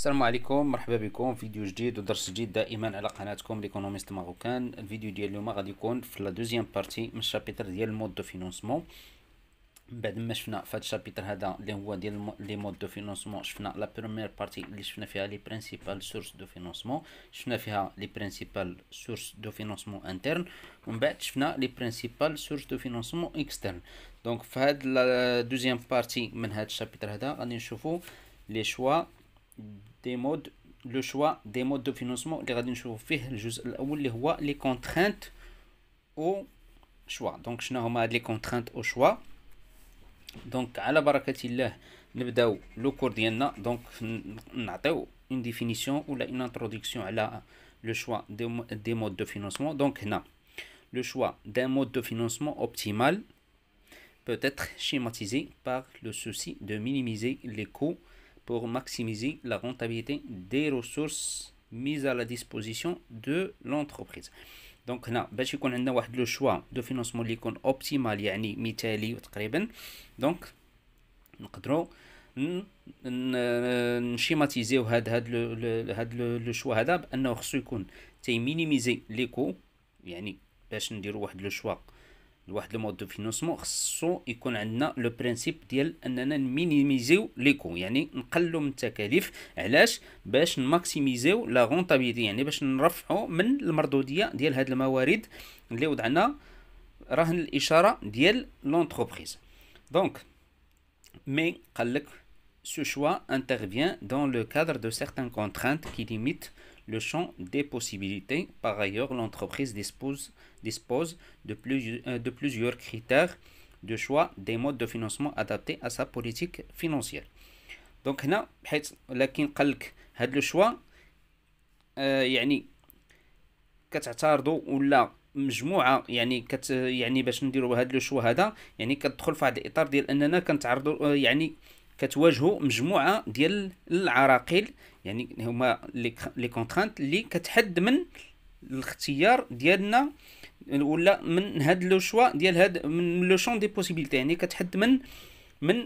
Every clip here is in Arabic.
السلام عليكم مرحبا بكم فيديو جديد ودرس جديد دائما على قناتكم ليكونوميست ماروكان الفيديو ديال اليوم غادي يكون في لا دوزيام بارتي من الشابيتر ديال المود دو فينونسمون بعد ما شفنا في هذا الشابيتر هذا اللي هو ديال لي مود دو فينونسمون شفنا لا بروميير بارتي اللي شفنا فيها لي برينسيبال سورس دو فينونسمون شفنا فيها لي برينسيبال سورس دو فينونسمون انترن ومن بعد شفنا لي برينسيبال سورس دو فينونسمون اكسترن دونك في هاد لا دوزيام بارتي من هاد الشابيتر هذا غادي نشوفو لي شوا Le choix des modes de financement. Les contraintes au choix. Donc, je vais vous donner les contraintes au choix. Donc, à la barakatil, nous avons le cours d'y en Donc, nous avons une définition ou une introduction à le choix des modes de financement. Donc, le choix d'un mode de financement optimal peut être schématisé par le souci de minimiser les coûts pour maximiser la rentabilité des ressources mises à la disposition de l'entreprise. Donc, هنا باش يكون عندنا واحد لو شوا دو فينونسمون اللي يكون اوبتيمال يعني مثالي تقريبا دونك لواحد لو مود دو فينونسمون خصو يكون عندنا لو برينسيپ ديال اننا نمينيميزيو لي كو يعني نقللو من التكاليف علاش باش نماكسيميزيو لا رونتابيليتي يعني باش نرفعو من المردوديه ديال هاد الموارد اللي وضعنا رهن الاشاره ديال لونتربريز دونك مي قال لك ce choix intervient dans le cadre de certaines contraintes qui limitent le champ des possibilités. Par ailleurs, l'entreprise dispose, dispose de, plus, euh, de plusieurs critères de choix des modes de financement adaptés à sa politique financière. Donc, هنا حيت لكن قالك هذا لو شوا يعني كتعترضوا ولا مجموعه يعني كت يعني باش نديروا هذا لو شو هذا يعني كتدخل في هذا الاطار ديال اننا كنتعرضوا يعني آه كتواجهوا مجموعه ديال العراقيل يعني هما لي كونترانت اللي كتحد من الاختيار ديالنا ولا من هاد لو شوا ديال هاد من لو شون دي بوسيبيليتي يعني كتحد من من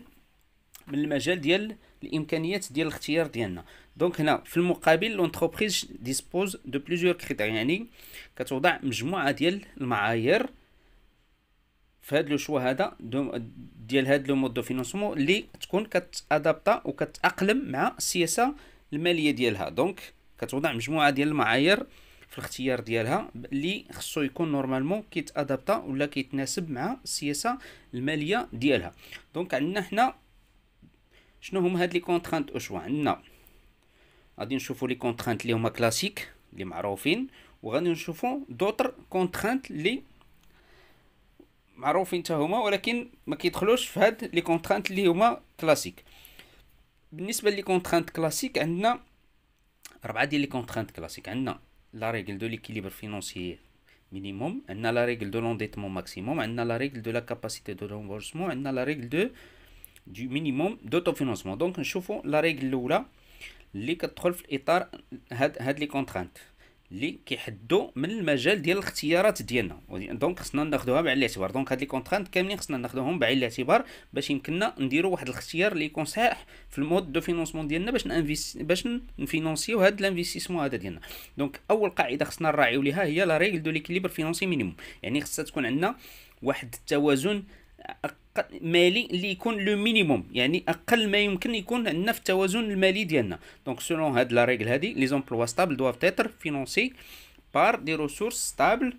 من المجال ديال الامكانيات ديال الاختيار ديالنا دونك هنا في المقابل لونتربريز ديسبوز دو بليزيور كريتير يعني كتوضع مجموعه ديال المعايير في هذا لو شوا هذا ديال هاد لو مود دو فينونسمون اللي تكون كتادابتا وكتاقلم مع السياسه الماليه ديالها دونك كتوضع مجموعه ديال المعايير في الاختيار ديالها اللي خصو يكون نورمالمون كيتادابتا ولا كيتناسب مع السياسه الماليه ديالها دونك عندنا حنا شنو هما هاد لي كونترانت او شوا عندنا غادي نشوفو لي كونترانت اللي هما كلاسيك اللي معروفين وغادي نشوفو دوطر كونترانت اللي معروفين حتى هما ولكن ما كيدخلوش في هاد لي كونترانت اللي هما كلاسيك بالنسبه لي كونترانت كلاسيك عندنا اربعه ديال لي كونترانت كلاسيك عندنا لا ريغل دو ليكيليبر فينونسيي مينيموم عندنا لا ريغل دو لونديتمون ماكسيموم عندنا لا ريغل دو لا كاباسيتي دو رومبورسمون عندنا لا ريغل دو دو مينيموم دوتو فينونسمون دونك نشوفو لا ريغل الاولى اللي كتدخل في الاطار هاد هاد لي كونترانت اللي كيحدوا من المجال ديال الاختيارات ديالنا دونك خصنا ناخذوها بعين الاعتبار دونك هاد لي كونترانت كاملين خصنا ناخذوهم بعين الاعتبار باش يمكننا نديروا واحد الاختيار اللي يكون صحيح في المود دو فينونسمون ديالنا باش نانفيس باش نفينونسيو هاد الانفستيسمون هذا ديالنا دونك اول قاعده خصنا نراعيو ليها هي لا ريغل دو ليكيليبر فينونسي مينيموم يعني خصها تكون عندنا واحد التوازن Il y a le minimum, il y a un minimum de 9 mois de maladie. Donc, selon cette règle, les emplois stables doivent être financés par des ressources stables.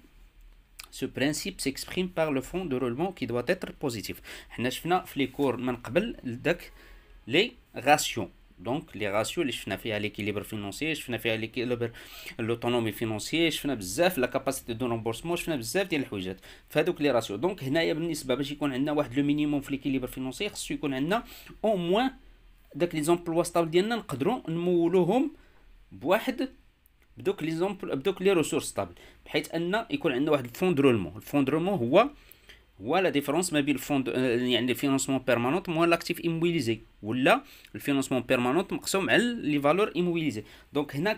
Ce principe s'exprime par le fonds de roulement qui doit être positif. Nous allons faire les cours maintenant les rations. دونك لي راسيو اللي شفنا فيها ليكيليبر فينونسي شفنا فيها ليكيليبر لوتونومي فينونسي شفنا بزاف لا كاباسيتي دو رومبورسمون شفنا بزاف ديال الحويجات فهادوك لي راسيو دونك هنايا بالنسبه باش يكون عندنا واحد لو مينيموم في ليكيليبر فينونسي خصو يكون عندنا او موان داك لي زومبلوا ستابل ديالنا نقدروا نمولوهم بواحد بدوك لي زومبل بدوك لي ريسورس ستابل بحيث ان يكون عندنا واحد الفوندرومون الفوندرومون هو la différence, mais euh, il y a le financement permanent moins l'actif immobilisé. Ou là, le financement permanent, le les valeurs immobilisées. Donc, il avons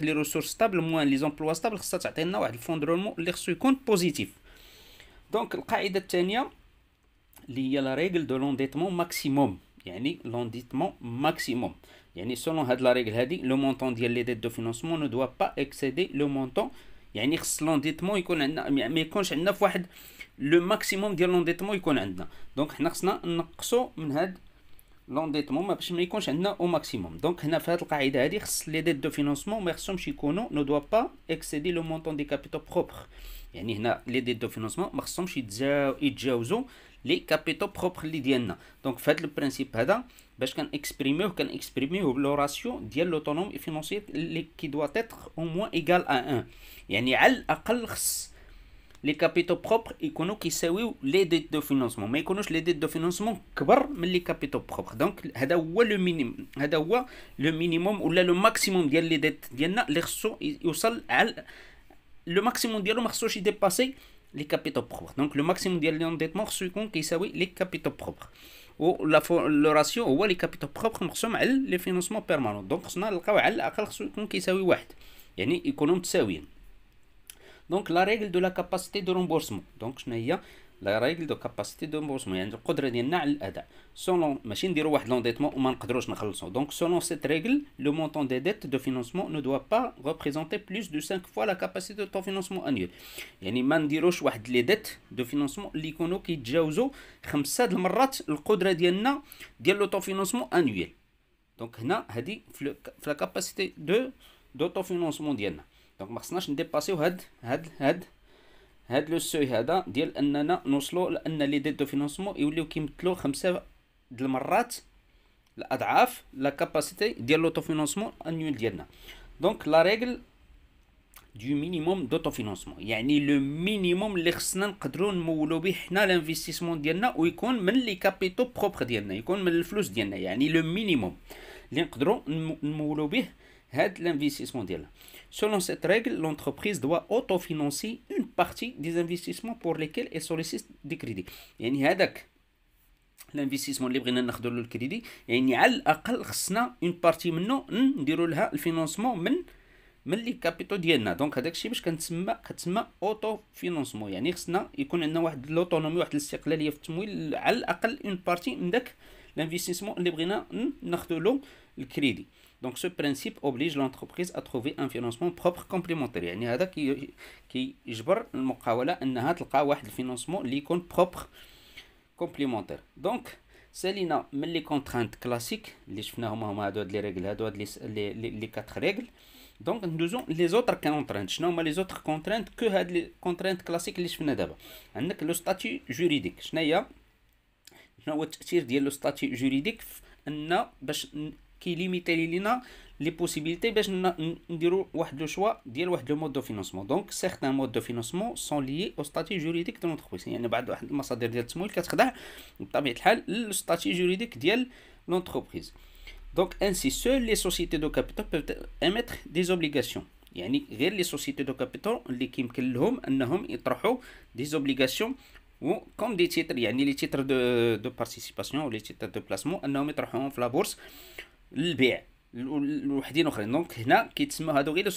les ressources stables moins les emplois stables. Ça, un fonds de le compte positif. Donc, il y a la règle de l'endettement maximum. Selon y maximum. la règle. le montant des dettes de financement ne doit pas excéder le montant. Il y a l'endettement. Mais quand je 9 le maximum de l'endettement qu'on a. Donc, nous devons réduire l'endettement pour qu'il n'y ait pas un maximum. Donc, dans ce principe, les dettes de financement ne doivent pas excéder le montant des capitaux propres. Les dettes de financement ne doivent pas excéder les capitaux propres qu'on a. Donc, dans le principe, nous devons exprimer le ratio de l'autonomie financière qui doit être au moins égal à 1. C'est-à-dire, au moins, les capitaux propres, ils connaissent les dettes de financement. Mais ils connaissent les dettes de financement plus les capitaux propres. Donc, c'est le minimum. C'est le maximum des dettes que l'on reçoit. Le maximum que l'on reçoit ne les capitaux propres. Donc, le maximum des endettements que l'on reçoit est le capital propre. Et la relation est le capital propre que l'on reçoit sur le financement permanent. Donc, on a le cas où l'on reçoit un capital propre. C'est-à-dire, donc la règle de la capacité de remboursement donc n'ai la règle de capacité de remboursement l'endettement donc selon cette règle le montant des dettes de financement ne doit pas représenter plus de 5 fois la capacité de temps de financement annuel les dettes de financement annuel donc la capacité de دونك ما خصناش نديباسيو هاد هاد هاد هاد لو سوي هذا ديال اننا نوصلوا لان لي دي دو فينونسمون يوليو كيمثلوا خمسه د المرات الاضعاف لا كاباسيتي ديال لوتو فينونسمون انيول ديالنا دونك لا ريغل دو مينيموم دوطو فينونسمون يعني لو مينيموم اللي خصنا نقدروا نمولو به حنا لانفستيسمون ديالنا ويكون من لي كابيتو بروبر ديالنا يكون من الفلوس ديالنا يعني لو مينيموم اللي نقدروا نمولو به هاد لانفستيسمون ديالنا Selon cette règle, l'entreprise doit autofinancer une partie des investissements pour lesquels elle sollicite des crédits. يعني هذاك الانفستيسمون اللي بغينا ناخذ له الكريدي يعني على الاقل خصنا اون بارتي منه نديروا لها الفينونسمون من من لي كابيتو ديالنا دونك هذاك الشيء باش كنتسمى كتسمى اوتو فينونسمون يعني خصنا يكون عندنا واحد لوتونومي واحد الاستقلاليه في التمويل على الاقل اون بارتي من داك الانفستيسمون اللي بغينا ناخذ له الكريدي Donc ce principe oblige l'entreprise à trouver un financement propre complémentaire. Il y a qui est un financement propre complémentaire. Donc, Selina, mais les contraintes classiques, les les règles, les quatre règles. Donc, nous avons les autres contraintes. Non, mais les autres contraintes que les contraintes classiques, les le statut juridique. Je n'ai pas le statut juridique qui les possibilités. de choix, de mode de financement. Donc, certains modes de financement sont liés au statut juridique de l'entreprise. Et de qui statut juridique de l'entreprise. Donc, ainsi seules les sociétés de capitaux peuvent émettre des obligations. les sociétés de capitaux, qui l'ont, des obligations ou comme des titres. Les titres de participation ou les titres de placement, elles ont la bourse. للبيع لوحدين اخرين دونك هنا كيتسمى هادو غير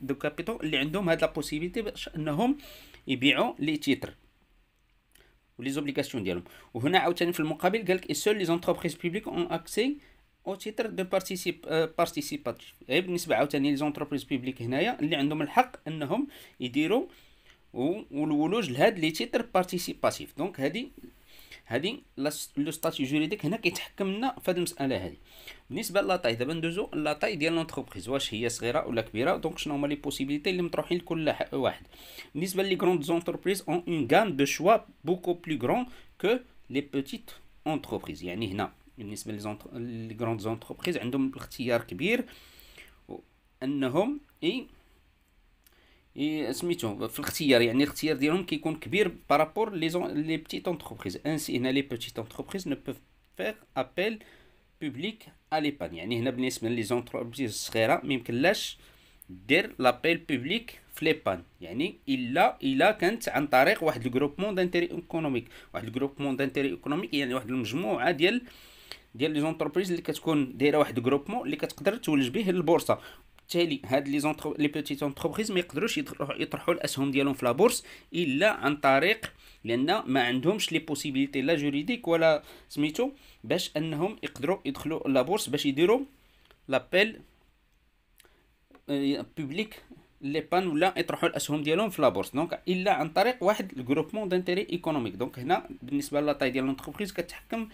دو كابيتو اللي عندهم هاد لا باش انهم يبيعوا لي تيتر ولي زوبليكاسيون ديالهم وهنا عاوتاني في المقابل قالك اي سول لي زونتربريز بوبليك اون اكسي او تيتر دو بارتيسيب بارتيسيباتيف غير بالنسبه عاوتاني لي زونتربريز بوبليك هنايا اللي عندهم الحق انهم يديروا والولوج لهاد لي تيتر بارتيسيباتيف دونك هادي هادي لو ستاتي جوريديك هنا كيتحكم لنا في هاد المساله هادي بالنسبه لاتاي دابا ندوزو لاتاي ديال لونتربريز واش هي صغيره ولا كبيره دونك شنو هما لي بوسيبيليتي اللي مطروحين لكل واحد بالنسبه لي غروند زونتربريز اون اون غام دو شوا بوكو بلو غران ك لي بوتيت اونتربريز يعني هنا بالنسبه لي لي غروند زونتربريز عندهم الاختيار كبير انهم اي سميتو euh, في الاختيار يعني الاختيار ديالهم كيكون كبير بارابور لي زون لي بتيت اونتربريز انسي هنا لي بتيت اونتربريز نو بوف فيغ ابيل بوبليك اليبان يعني هنا بالنسبه لي اونتربريز الصغيره ما يمكنلاش دير لابيل بوبليك فليبان يعني الا الا كانت عن طريق واحد الجروبمون دانتيري ايكونوميك واحد الجروبمون دانتيري ايكونوميك يعني واحد المجموعه ديال ديال لي زونتربريز اللي كتكون دايره واحد جروبمون اللي كتقدر تولج به البورصه بالتالي هاد لي زونتر لي بوتيت اونتربريز ما يقدروش يطرحوا الاسهم ديالهم في لابورس الا عن طريق لان ما عندهمش لي بوسيبيليتي لا جوريديك ولا سميتو باش انهم يقدروا يدخلوا لابورس باش يديروا لابيل بوبليك لي بان ولا يطرحوا الاسهم ديالهم في لابورس دونك الا عن طريق واحد الجروبمون دانتيري ايكونوميك دونك هنا بالنسبه لا تاي ديال لونتربريز كتحكم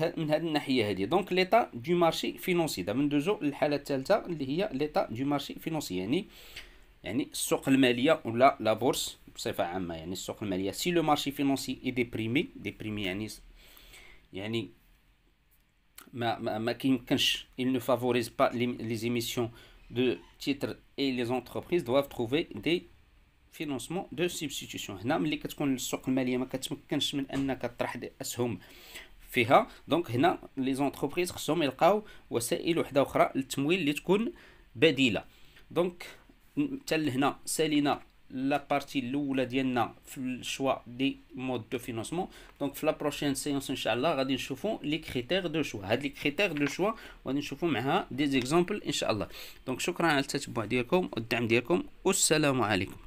من هذه الناحيه هذه دونك ليطا دو مارشي فينونسي دابا ندوزو للحاله الثالثه اللي هي ليطا دو مارشي فينونسي يعني يعني السوق الماليه ولا لا بورس بصفه عامه يعني السوق الماليه سي لو مارشي فينونسي اي ديبريمي ديبريمي يعني يعني ما ما, ما كيمكنش il ne favorise pas les, les émissions de titres et les entreprises doivent trouver des فينونسمون دو سبستيتيوشن هنا ملي كتكون السوق الماليه ما كتمكنش من انك تطرح اسهم فيها دونك هنا لي زونتربريز خصهم يلقاو وسائل وحده اخرى للتمويل اللي تكون بديله دونك حتى لهنا سالينا لا بارتي الاولى ديالنا في الشوا دي مود دو فينانسمون دونك في لا بروشين سيونس ان شاء الله غادي نشوفوا لي كريتير دو شوا هاد لي كريتير دو شوا غادي نشوفوا معها دي زيكزامبل ان شاء الله دونك شكرا على التتبع ديالكم والدعم ديالكم والسلام عليكم